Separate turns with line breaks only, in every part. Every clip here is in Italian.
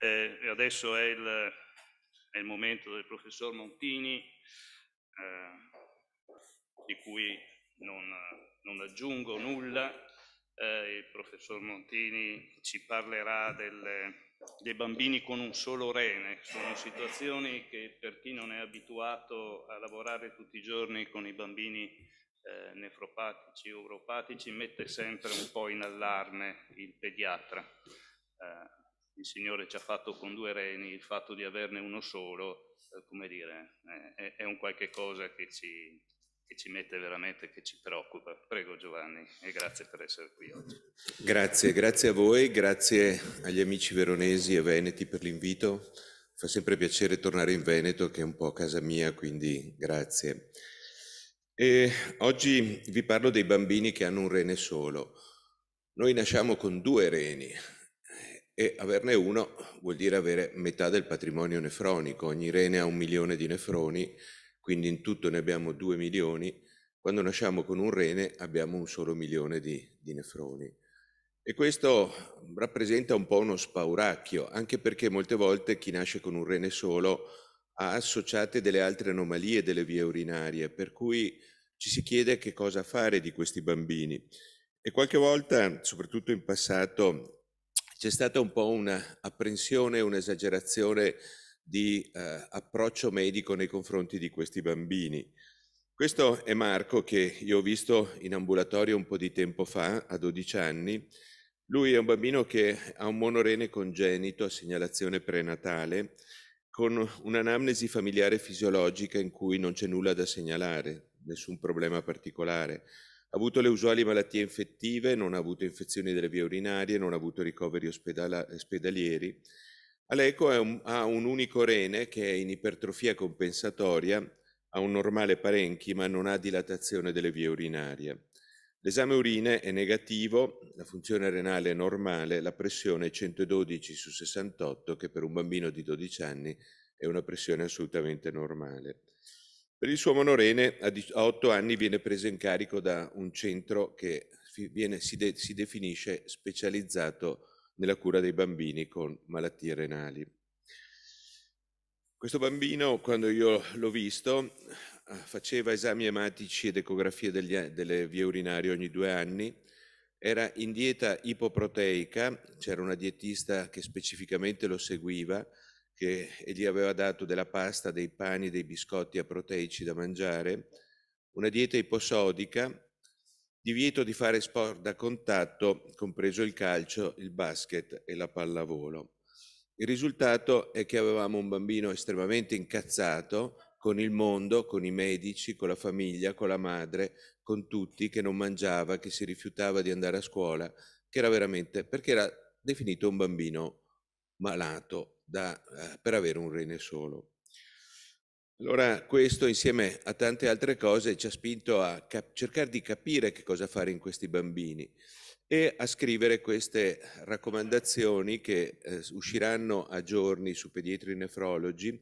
eh, e adesso è il, è il, momento del professor Montini, eh, di cui non, non aggiungo nulla. Eh, il professor Montini ci parlerà delle, dei bambini con un solo rene. Sono situazioni che per chi non è abituato a lavorare tutti i giorni con i bambini eh, nefropatici, o uropatici, mette sempre un po' in allarme il pediatra. Eh, il Signore ci ha fatto con due reni, il fatto di averne uno solo, eh, come dire, eh, è, un qualche cosa che ci, che ci mette veramente, che ci preoccupa. Prego Giovanni e grazie per essere qui oggi. Grazie, grazie a voi, grazie agli amici veronesi e veneti per l'invito. Fa sempre piacere tornare in Veneto, che è un po' casa mia, quindi grazie. E oggi vi parlo dei bambini che hanno un rene solo. Noi nasciamo con due reni, e averne uno vuol dire avere metà del patrimonio nefronico, ogni rene ha un milione di nefroni, quindi in tutto ne abbiamo due milioni, quando nasciamo con un rene abbiamo un solo milione di, di nefroni. E questo rappresenta un po' uno spauracchio, anche perché molte volte chi nasce con un rene solo ha associate delle altre anomalie delle vie urinarie, per cui ci si chiede che cosa fare di questi bambini. E qualche volta, soprattutto in passato, c'è stata un po' un'apprensione, un'esagerazione di eh, approccio medico nei confronti di questi bambini. Questo è Marco che io ho visto in ambulatorio un po' di tempo fa, a 12 anni. Lui è un bambino che ha un monorene congenito a segnalazione prenatale con un'anamnesi familiare fisiologica in cui non c'è nulla da segnalare, nessun problema particolare. Ha avuto le usuali malattie infettive, non ha avuto infezioni delle vie urinarie, non ha avuto ricoveri ospedalieri. Aleco un, ha un unico rene che è in ipertrofia compensatoria, ha un normale parenchima, non ha dilatazione delle vie urinarie. L'esame urine è negativo, la funzione renale è normale, la pressione è 112 su 68, che per un bambino di 12 anni è una pressione assolutamente normale. Per il suo monorene a otto anni viene preso in carico da un centro che viene, si, de, si definisce specializzato nella cura dei bambini con malattie renali. Questo bambino, quando io l'ho visto, faceva esami ematici ed ecografie degli, delle vie urinarie ogni due anni, era in dieta ipoproteica, c'era una dietista che specificamente lo seguiva, che gli aveva dato della pasta, dei pani, dei biscotti a proteici da mangiare, una dieta iposodica, divieto di fare sport da contatto, compreso il calcio, il basket e la pallavolo. Il risultato è che avevamo un bambino estremamente incazzato con il mondo, con i medici, con la famiglia, con la madre, con tutti, che non mangiava, che si rifiutava di andare a scuola, che era veramente, perché era definito un bambino malato da, eh, per avere un rene solo. Allora questo insieme a tante altre cose ci ha spinto a cap- cercare di capire che cosa fare in questi bambini e a scrivere queste raccomandazioni che eh, usciranno a giorni su pediatri nefrologi.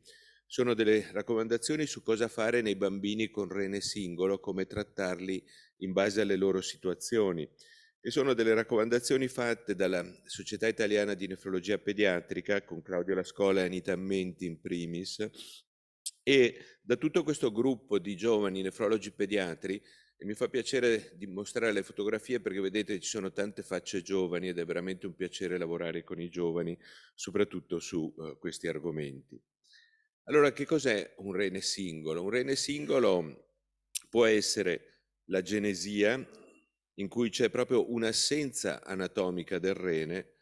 Sono delle raccomandazioni su cosa fare nei bambini con rene singolo, come trattarli in base alle loro situazioni e sono delle raccomandazioni fatte dalla Società Italiana di Nefrologia Pediatrica con Claudio Lascola e Anita Menti in primis e da tutto questo gruppo di giovani nefrologi pediatri e mi fa piacere di mostrare le fotografie perché vedete ci sono tante facce giovani ed è veramente un piacere lavorare con i giovani, soprattutto su uh, questi argomenti. Allora, che cos'è un rene singolo? Un rene singolo può essere la genesia, in cui c'è proprio un'assenza anatomica del rene,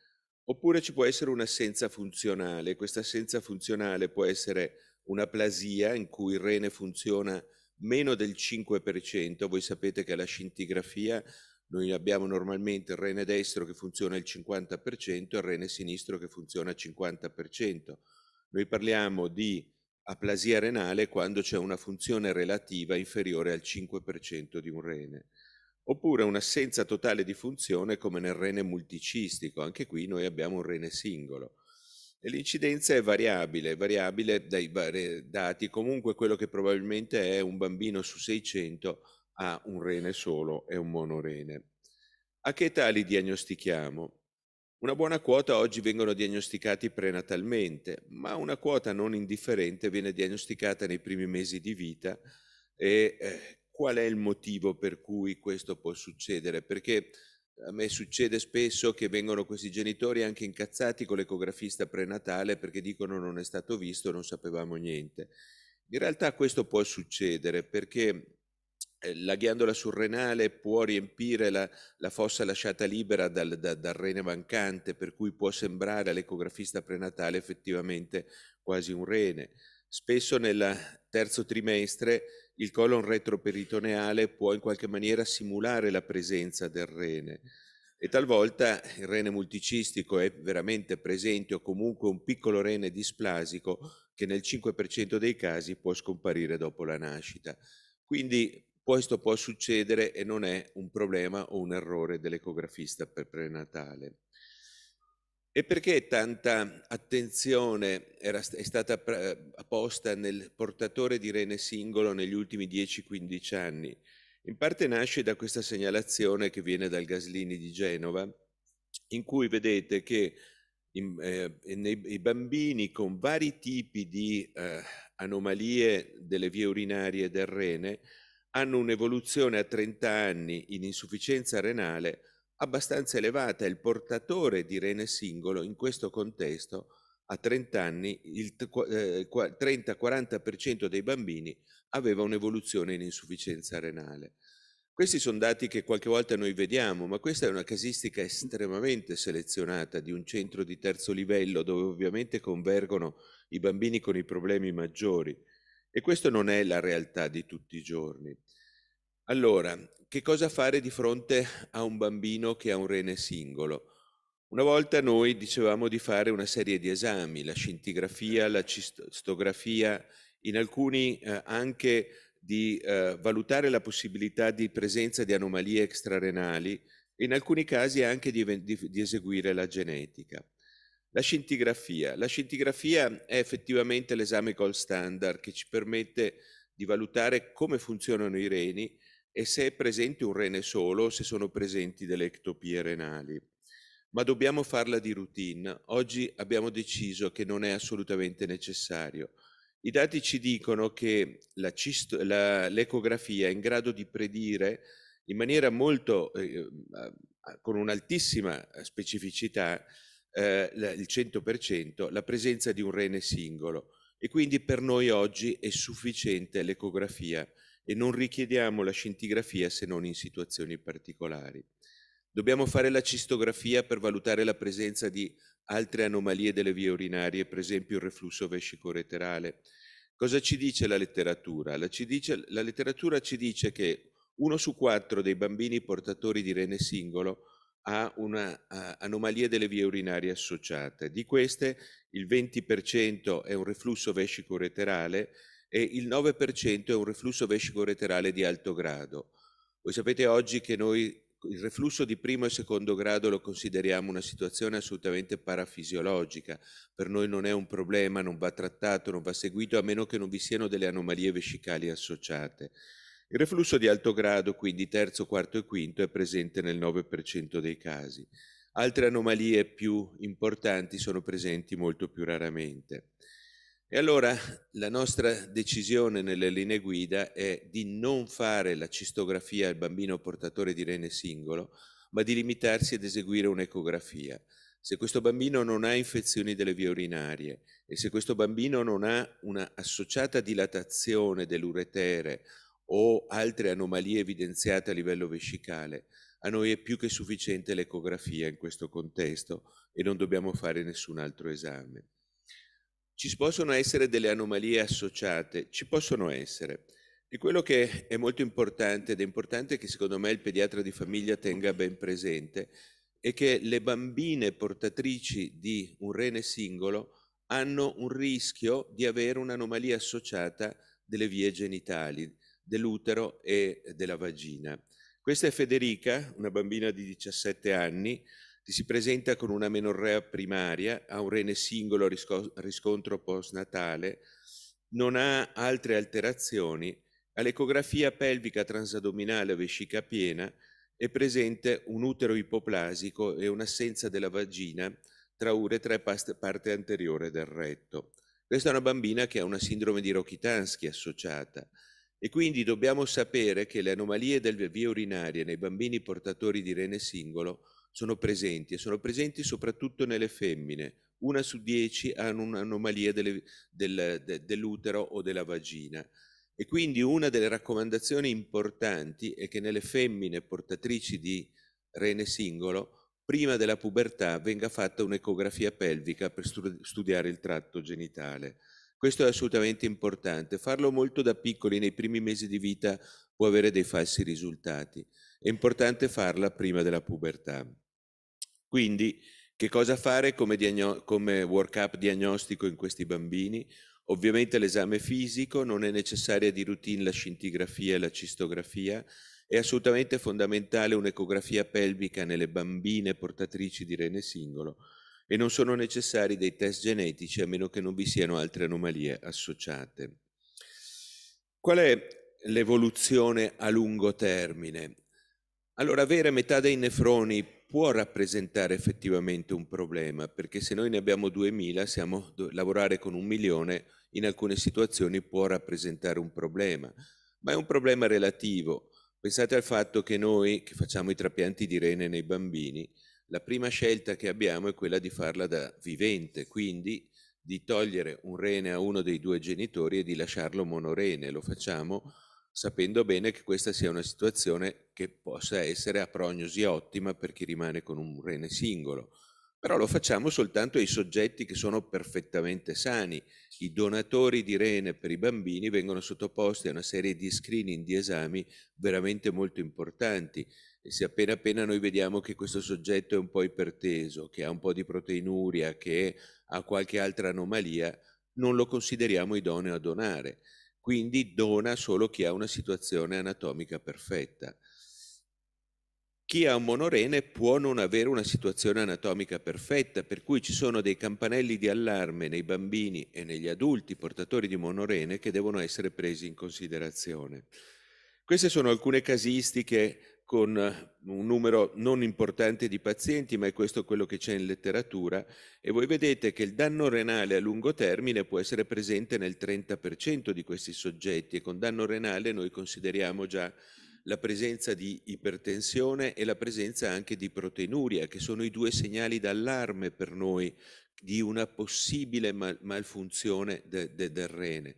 oppure ci può essere un'assenza funzionale. Questa assenza funzionale può essere una plasia in cui il rene funziona meno del 5%. Voi sapete che alla scintigrafia noi abbiamo normalmente il rene destro che funziona il 50% e il rene sinistro che funziona il 50%. Noi parliamo di aplasia renale quando c'è una funzione relativa inferiore al 5% di un rene oppure un'assenza totale di funzione come nel rene multicistico, anche qui noi abbiamo un rene singolo. l'incidenza è variabile, variabile dai vari dati, comunque quello che probabilmente è un bambino su 600 ha un rene solo e un monorene. A che età li diagnostichiamo? Una buona quota oggi vengono diagnosticati prenatalmente, ma una quota non indifferente viene diagnosticata nei primi mesi di vita e eh, qual è il motivo per cui questo può succedere? Perché a me succede spesso che vengono questi genitori anche incazzati con l'ecografista prenatale perché dicono non è stato visto, non sapevamo niente. In realtà questo può succedere perché eh, la ghiandola surrenale può riempire la, la fossa lasciata libera dal, da, dal, rene mancante, per cui può sembrare all'ecografista prenatale effettivamente quasi un rene. Spesso nel terzo trimestre il colon retroperitoneale può in qualche maniera simulare la presenza del rene e talvolta il rene multicistico è veramente presente o comunque un piccolo rene displasico che nel 5% dei casi può scomparire dopo la nascita. Quindi questo può succedere e non è un problema o un errore dell'ecografista prenatale. E perché tanta attenzione era, è stata eh, posta nel portatore di rene singolo negli ultimi 10-15 anni? In parte nasce da questa segnalazione che viene dal Gaslini di Genova, in cui vedete che in, eh, nei, i bambini con vari tipi di eh, anomalie delle vie urinarie del rene hanno un'evoluzione a 30 anni in insufficienza renale abbastanza elevata. Il portatore di rene singolo in questo contesto a 30 anni il 30-40% eh, dei bambini aveva un'evoluzione in insufficienza renale. Questi sono dati che qualche volta noi vediamo, ma questa è una casistica estremamente selezionata di un centro di terzo livello dove ovviamente convergono i bambini con i problemi maggiori e questa non è la realtà di tutti i giorni. Allora, che cosa fare di fronte a un bambino che ha un rene singolo? Una volta noi dicevamo di fare una serie di esami, la scintigrafia, la cistografia, in alcuni eh, anche di eh, valutare la possibilità di presenza di anomalie extrarenali e in alcuni casi anche di, di, di eseguire la genetica. La scintigrafia. La scintigrafia è effettivamente l'esame gold standard che ci permette di valutare come funzionano i reni e se è presente un rene solo o se sono presenti delle ectopie renali. Ma dobbiamo farla di routine. Oggi abbiamo deciso che non è assolutamente necessario. I dati ci dicono che l'ecografia è in grado di predire in maniera molto, eh, eh con un'altissima specificità, eh, il 100%, la presenza di un rene singolo. E quindi per noi oggi è sufficiente l'ecografia e non richiediamo la scintigrafia se non in situazioni particolari. Dobbiamo fare la cistografia per valutare la presenza di altre anomalie delle vie urinarie, per esempio il reflusso vescico vescicoreterale. Cosa ci dice la letteratura? La, dice, la letteratura ci dice che uno su quattro dei bambini portatori di rene singolo ha un'anomalia delle vie urinarie associate. Di queste il 20% è un reflusso vescico vescicoreterale e il 9% è un reflusso vescico-reterale di alto grado. Voi sapete oggi che noi il reflusso di primo e secondo grado lo consideriamo una situazione assolutamente parafisiologica, per noi non è un problema, non va trattato, non va seguito, a meno che non vi siano delle anomalie vescicali associate. Il reflusso di alto grado, quindi terzo, quarto e quinto, è presente nel 9% dei casi. Altre anomalie più importanti sono presenti molto più raramente. E allora la nostra decisione nelle linee guida è di non fare la cistografia al bambino portatore di rene singolo, ma di limitarsi ad eseguire un'ecografia. Se questo bambino non ha infezioni delle vie urinarie e se questo bambino non ha una associata dilatazione dell'uretere o altre anomalie evidenziate a livello vescicale, a noi è più che sufficiente l'ecografia in questo contesto e non dobbiamo fare nessun altro esame. Ci possono essere delle anomalie associate, ci possono essere. E quello che è molto importante, ed è importante che secondo me il pediatra di famiglia tenga ben presente, è che le bambine portatrici di un rene singolo hanno un rischio di avere un'anomalia associata delle vie genitali, dell'utero e della vagina. Questa è Federica, una bambina di 17 anni, ti si presenta con una menorrea primaria, ha un rene singolo risco- riscontro postnatale, non ha altre alterazioni, all'ecografia pelvica transaddominale a vescica piena è presente un utero ipoplasico e un'assenza della vagina tra uretra e parte anteriore del retto. Questa è una bambina che ha una sindrome di Rokitansky associata e quindi dobbiamo sapere che le anomalie del via urinaria nei bambini portatori di rene singolo sono presenti e sono presenti soprattutto nelle femmine. Una su dieci hanno un'anomalia delle, del, de, dell'utero o della vagina. E quindi una delle raccomandazioni importanti è che nelle femmine portatrici di rene singolo, prima della pubertà venga fatta un'ecografia pelvica per studiare il tratto genitale. Questo è assolutamente importante. Farlo molto da piccoli, nei primi mesi di vita, può avere dei falsi risultati. È importante farla prima della pubertà. Quindi che cosa fare come, come workup diagnostico in questi bambini? Ovviamente l'esame fisico, non è necessaria di routine la scintigrafia e la cistografia, è assolutamente fondamentale un'ecografia pelvica nelle bambine portatrici di rene singolo e non sono necessari dei test genetici a meno che non vi siano altre anomalie associate. Qual è l'evoluzione a lungo termine? Allora, avere metà dei nefroni può rappresentare effettivamente un problema, perché se noi ne abbiamo 2.000, siamo, lavorare con un milione in alcune situazioni può rappresentare un problema, ma è un problema relativo. Pensate al fatto che noi, che facciamo i trapianti di rene nei bambini, la prima scelta che abbiamo è quella di farla da vivente, quindi di togliere un rene a uno dei due genitori e di lasciarlo monorene. Lo facciamo sapendo bene che questa sia una situazione che possa essere a prognosi ottima per chi rimane con un rene singolo. Però lo facciamo soltanto ai soggetti che sono perfettamente sani. I donatori di rene per i bambini vengono sottoposti a una serie di screening, di esami veramente molto importanti. E se appena appena noi vediamo che questo soggetto è un po' iperteso, che ha un po' di proteinuria, che ha qualche altra anomalia, non lo consideriamo idoneo a donare quindi dona solo chi ha una situazione anatomica perfetta. Chi ha un monorene può non avere una situazione anatomica perfetta, per cui ci sono dei campanelli di allarme nei bambini e negli adulti portatori di monorene che devono essere presi in considerazione. Queste sono alcune casistiche con eh, un numero non importante di pazienti, ma è questo quello che c'è in letteratura, e voi vedete che il danno renale a lungo termine può essere presente nel 30% di questi soggetti e con danno renale noi consideriamo già la presenza di ipertensione e la presenza anche di proteinuria, che sono i due segnali d'allarme per noi di una possibile malfunzione de de del rene.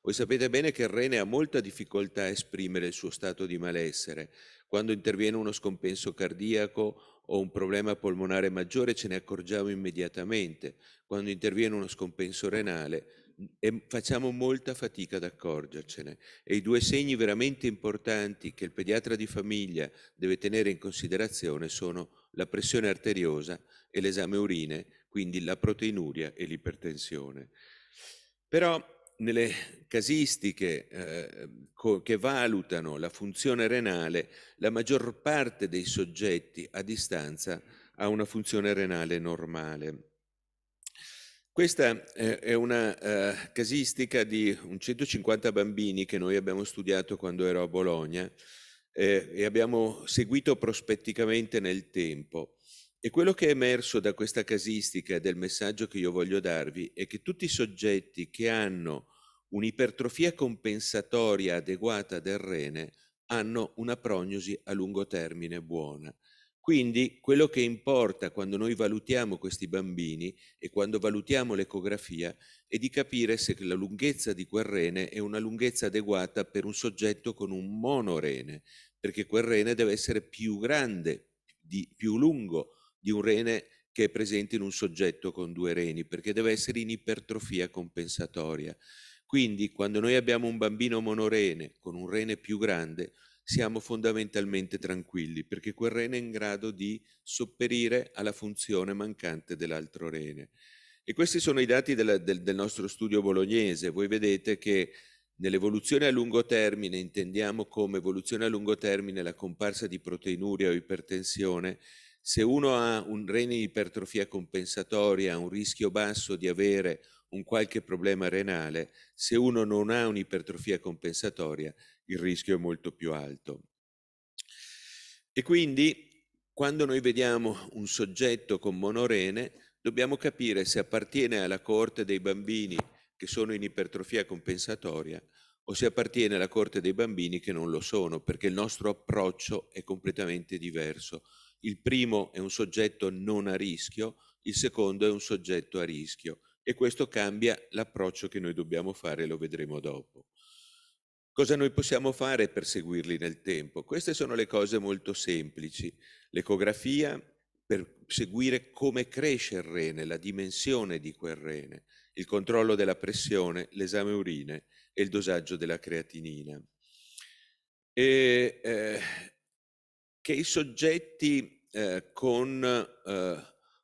Voi sapete bene che il rene ha molta difficoltà a esprimere il suo stato di malessere. Quando interviene uno scompenso cardiaco o un problema polmonare maggiore ce ne accorgiamo immediatamente. Quando interviene uno scompenso renale e facciamo molta fatica ad accorgercene e i due segni veramente importanti che il pediatra di famiglia deve tenere in considerazione sono la pressione arteriosa e l'esame urine, quindi la proteinuria e l'ipertensione. Però nelle casistiche eh, che valutano la funzione renale, la maggior parte dei soggetti a distanza ha una funzione renale normale. Questa eh, è una eh, casistica di un 150 bambini che noi abbiamo studiato quando ero a Bologna eh, e abbiamo seguito prospetticamente nel tempo. E quello che è emerso da questa casistica e del messaggio che io voglio darvi è che tutti i soggetti che hanno un'ipertrofia compensatoria adeguata del rene hanno una prognosi a lungo termine buona. Quindi quello che importa quando noi valutiamo questi bambini e quando valutiamo l'ecografia è di capire se la lunghezza di quel rene è una lunghezza adeguata per un soggetto con un monorene, perché quel rene deve essere più grande, di, più lungo di un rene che è presente in un soggetto con due reni, perché deve essere in ipertrofia compensatoria. Quindi quando noi abbiamo un bambino monorene con un rene più grande, siamo fondamentalmente tranquilli, perché quel rene è in grado di sopperire alla funzione mancante dell'altro rene. E questi sono i dati della, del, del nostro studio bolognese. Voi vedete che Nell'evoluzione a lungo termine intendiamo come evoluzione a lungo termine la comparsa di proteinuria o ipertensione se uno ha un rene in ipertrofia compensatoria, ha un rischio basso di avere un qualche problema renale, se uno non ha un'ipertrofia compensatoria il rischio è molto più alto. E quindi quando noi vediamo un soggetto con monorene dobbiamo capire se appartiene alla corte dei bambini che sono in ipertrofia compensatoria o se appartiene alla corte dei bambini che non lo sono, perché il nostro approccio è completamente diverso. Il primo è un soggetto non a rischio, il secondo è un soggetto a rischio e questo cambia l'approccio che noi dobbiamo fare, lo vedremo dopo. Cosa noi possiamo fare per seguirli nel tempo? Queste sono le cose molto semplici. L'ecografia per seguire come cresce il rene, la dimensione di quel rene, il controllo della pressione, l'esame urine e il dosaggio della creatinina. E, eh, che i soggetti eh, con eh,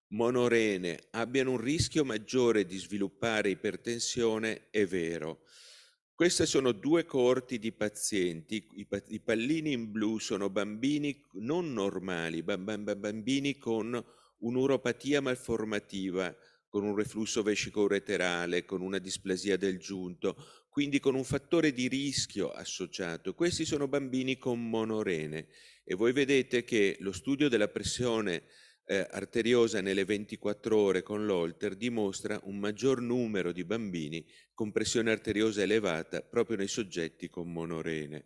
monorene abbiano un rischio maggiore di sviluppare ipertensione è vero. Queste sono due coorti di pazienti, i, i pallini in blu sono bambini non normali, bambini con un'uropatia malformativa, con un reflusso vescico-ureterale, con una displasia del giunto, quindi con un fattore di rischio associato. Questi sono bambini con monorene e voi vedete che lo studio della pressione eh, arteriosa nelle 24 ore con l'Olter dimostra un maggior numero di bambini con pressione arteriosa elevata proprio nei soggetti con monorene.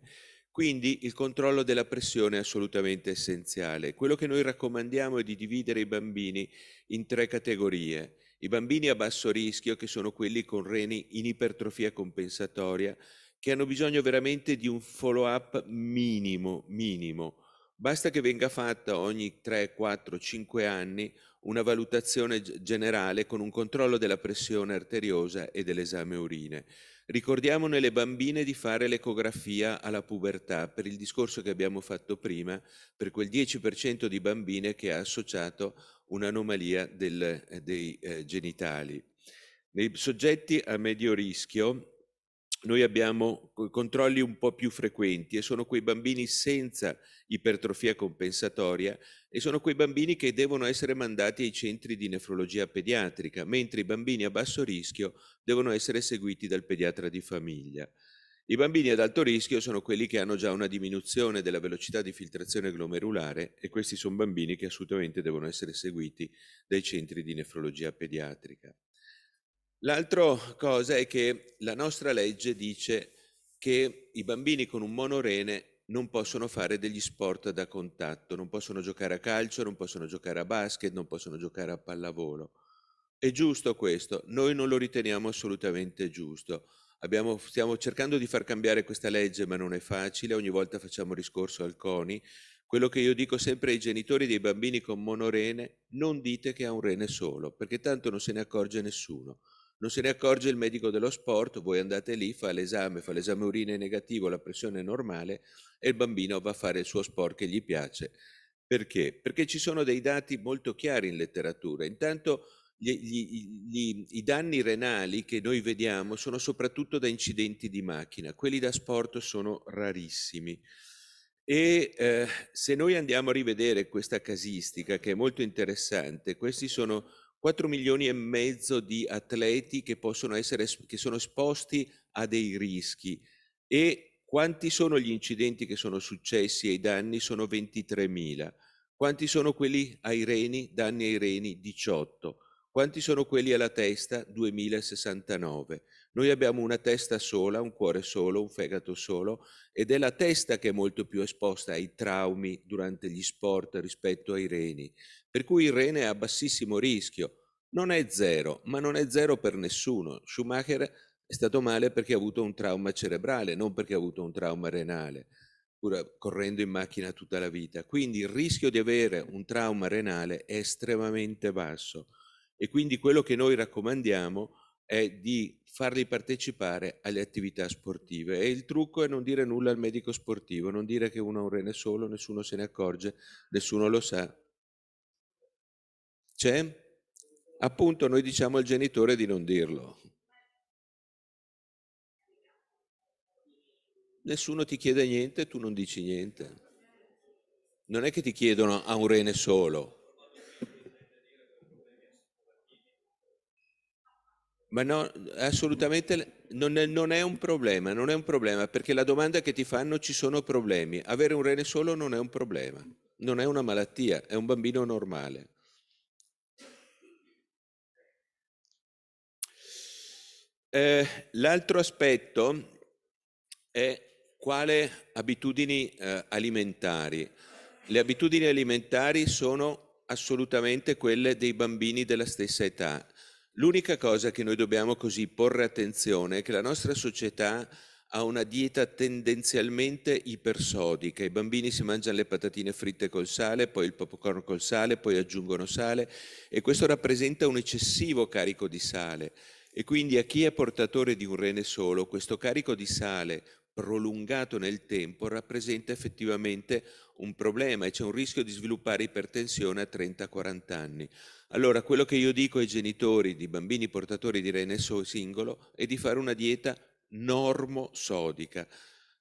Quindi il controllo della pressione è assolutamente essenziale. Quello che noi raccomandiamo è di dividere i bambini in tre categorie. I bambini a basso rischio, che sono quelli con reni in ipertrofia compensatoria, che hanno bisogno veramente di un follow-up minimo, minimo. Basta che venga fatta ogni 3, 4, 5 anni una valutazione generale con un controllo della pressione arteriosa e dell'esame urine. Ricordiamo nelle bambine di fare l'ecografia alla pubertà per il discorso che abbiamo fatto prima, per quel 10% di bambine che ha associato un'anomalia eh, dei eh, genitali. Nei soggetti a medio rischio noi abbiamo controlli un po' più frequenti e sono quei bambini senza ipertrofia compensatoria e sono quei bambini che devono essere mandati ai centri di nefrologia pediatrica, mentre i bambini a basso rischio devono essere seguiti dal pediatra di famiglia. I bambini ad alto rischio sono quelli che hanno già una diminuzione della velocità di filtrazione glomerulare e questi sono bambini che assolutamente devono essere seguiti dai centri di nefrologia pediatrica. L'altra cosa è che la nostra legge dice che i bambini con un monorene non possono fare degli sport da contatto, non possono giocare a calcio, non possono giocare a basket, non possono giocare a pallavolo. È giusto questo? Noi non lo riteniamo assolutamente giusto. Abbiamo, stiamo cercando di far cambiare questa legge, ma non è facile, ogni volta facciamo riscorso al CONI. Quello che io dico sempre ai genitori dei bambini con monorene, non dite che ha un rene solo, perché tanto non se ne accorge nessuno. Non se ne accorge il medico dello sport, voi andate lì, fa l'esame, fa l'esame urine negativo, la pressione è normale e il bambino va a fare il suo sport che gli piace. Perché? Perché ci sono dei dati molto chiari in letteratura. Intanto gli, gli, gli, i danni renali che noi vediamo sono soprattutto da incidenti di macchina, quelli da sport sono rarissimi. E eh, se noi andiamo a rivedere questa casistica, che è molto interessante, questi sono 4 milioni e mezzo di atleti che, possono essere, che sono esposti a dei rischi e quanti sono gli incidenti che sono successi e i danni sono 23 mila. Quanti sono quelli ai reni, danni ai reni 18. Quanti sono quelli alla testa 2069. Noi abbiamo una testa sola, un cuore solo, un fegato solo ed è la testa che è molto più esposta ai traumi durante gli sport rispetto ai reni per cui il rene è a bassissimo rischio. Non è zero, ma non è zero per nessuno. Schumacher è stato male perché ha avuto un trauma cerebrale, non perché ha avuto un trauma renale, pur correndo in macchina tutta la vita. Quindi il rischio di avere un trauma renale è estremamente basso e quindi quello che noi raccomandiamo è di farli partecipare alle attività sportive e il trucco è non dire nulla al medico sportivo, non dire che uno ha un rene solo, nessuno se ne accorge, nessuno lo sa, c'è? Appunto noi diciamo al genitore di non dirlo. Nessuno ti chiede niente, tu non dici niente. Non è che ti chiedono a un rene solo. Ma no, assolutamente non è, non è, un problema, non è un problema, perché la domanda che ti fanno ci sono problemi. Avere un rene solo non è un problema, non è una malattia, è un bambino normale. Eh, l'altro aspetto è quale abitudini eh, alimentari. Le abitudini alimentari sono assolutamente quelle dei bambini della stessa età. L'unica cosa che noi dobbiamo così porre attenzione è che la nostra società ha una dieta tendenzialmente ipersodica. I bambini si mangiano le patatine fritte col sale, poi il popcorn col sale, poi aggiungono sale e questo rappresenta un eccessivo carico di sale. E quindi a chi è portatore di un rene solo, questo carico di sale prolungato nel tempo rappresenta effettivamente un problema e c'è un rischio di sviluppare ipertensione a 30-40 anni. Allora, quello che io dico ai genitori di bambini portatori di rene singolo è di fare una dieta normosodica.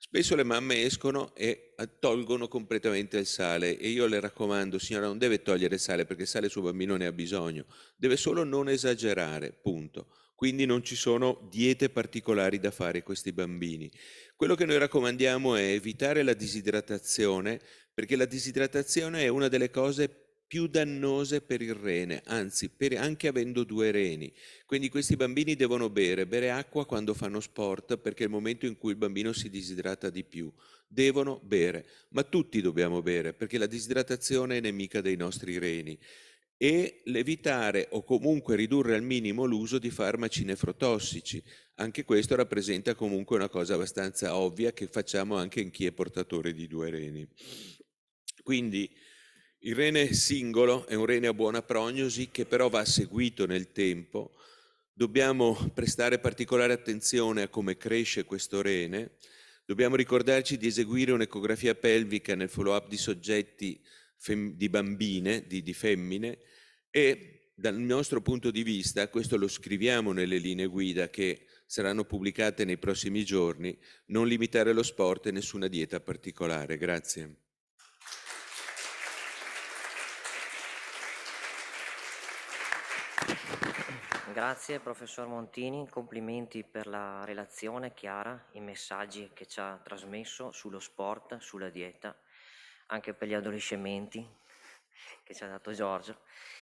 Spesso le mamme escono e eh, tolgono completamente il sale e io le raccomando, signora, non deve togliere il sale perché il sale suo bambino ne ha bisogno, deve solo non esagerare, punto quindi non ci sono diete particolari da fare a questi bambini. Quello che noi raccomandiamo è evitare la disidratazione, perché la disidratazione è una delle cose più dannose per il rene, anzi per, anche avendo due reni. Quindi questi bambini devono bere, bere acqua quando fanno sport, perché è il momento in cui il bambino si disidrata di più. Devono bere, ma tutti dobbiamo bere, perché la disidratazione è nemica dei nostri reni e l'evitare o comunque ridurre al minimo l'uso di farmaci nefrotossici. Anche questo rappresenta comunque una cosa abbastanza ovvia che facciamo anche in chi è portatore di due reni. Quindi il rene singolo è un rene a buona prognosi che però va seguito nel tempo. Dobbiamo prestare particolare attenzione a come cresce questo rene. Dobbiamo ricordarci di eseguire un'ecografia pelvica nel follow-up di soggetti di bambine, di, di femmine e dal nostro punto di vista, questo lo scriviamo nelle linee guida che saranno pubblicate nei prossimi giorni, non limitare lo sport e nessuna dieta particolare. Grazie. Grazie professor Montini, complimenti per la relazione chiara, i messaggi che ci ha trasmesso sullo sport, sulla dieta anche per gli adolescenti che ci ha dato Giorgio